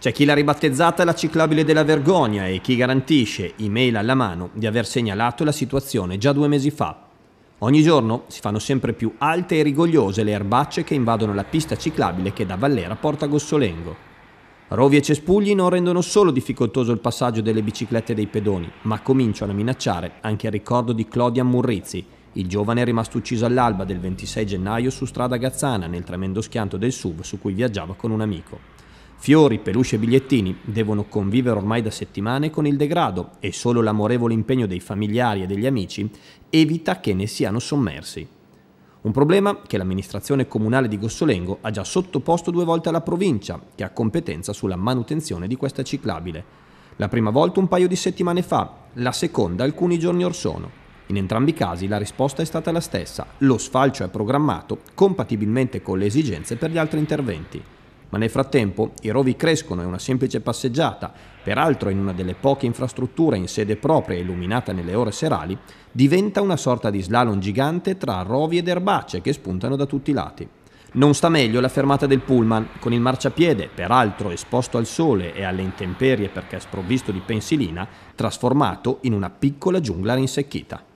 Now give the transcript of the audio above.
C'è chi l'ha ribattezzata la ciclabile della vergogna e chi garantisce, email alla mano, di aver segnalato la situazione già due mesi fa. Ogni giorno si fanno sempre più alte e rigogliose le erbacce che invadono la pista ciclabile che da Vallera porta Gossolengo. Rovi e cespugli non rendono solo difficoltoso il passaggio delle biciclette dei pedoni, ma cominciano a minacciare anche il ricordo di Claudia Murrizzi, il giovane rimasto ucciso all'alba del 26 gennaio su strada Gazzana nel tremendo schianto del SUV su cui viaggiava con un amico. Fiori, peluche e bigliettini devono convivere ormai da settimane con il degrado e solo l'amorevole impegno dei familiari e degli amici evita che ne siano sommersi. Un problema che l'amministrazione comunale di Gossolengo ha già sottoposto due volte alla provincia, che ha competenza sulla manutenzione di questa ciclabile. La prima volta un paio di settimane fa, la seconda alcuni giorni or sono. In entrambi i casi la risposta è stata la stessa, lo sfalcio è programmato compatibilmente con le esigenze per gli altri interventi. Ma nel frattempo i rovi crescono e una semplice passeggiata, peraltro in una delle poche infrastrutture in sede propria illuminata nelle ore serali, diventa una sorta di slalom gigante tra rovi ed erbacce che spuntano da tutti i lati. Non sta meglio la fermata del pullman, con il marciapiede, peraltro esposto al sole e alle intemperie perché sprovvisto di pensilina, trasformato in una piccola giungla rinsecchita.